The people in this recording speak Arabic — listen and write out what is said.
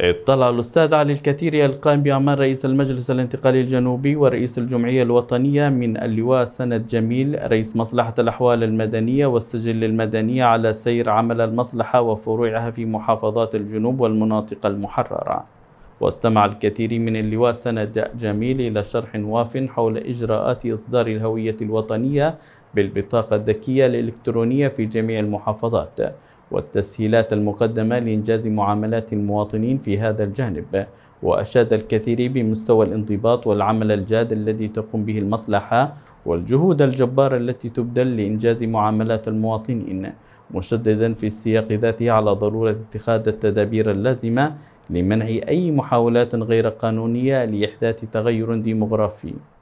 اطلع الأستاذ علي الكثيري القائم بأعمال رئيس المجلس الانتقالي الجنوبي ورئيس الجمعية الوطنية من اللواء سند جميل رئيس مصلحة الأحوال المدنية والسجل المدني على سير عمل المصلحة وفروعها في محافظات الجنوب والمناطق المحررة واستمع الكثير من اللواء سند جميل إلى شرح واف حول إجراءات إصدار الهوية الوطنية بالبطاقة الذكية الإلكترونية في جميع المحافظات والتسهيلات المقدمة لإنجاز معاملات المواطنين في هذا الجانب وأشاد الكثير بمستوى الانضباط والعمل الجاد الذي تقوم به المصلحة والجهود الجبارة التي تبذل لإنجاز معاملات المواطنين مشددا في السياق ذاته على ضرورة اتخاذ التدابير اللازمة لمنع أي محاولات غير قانونية لإحداث تغير ديمغرافي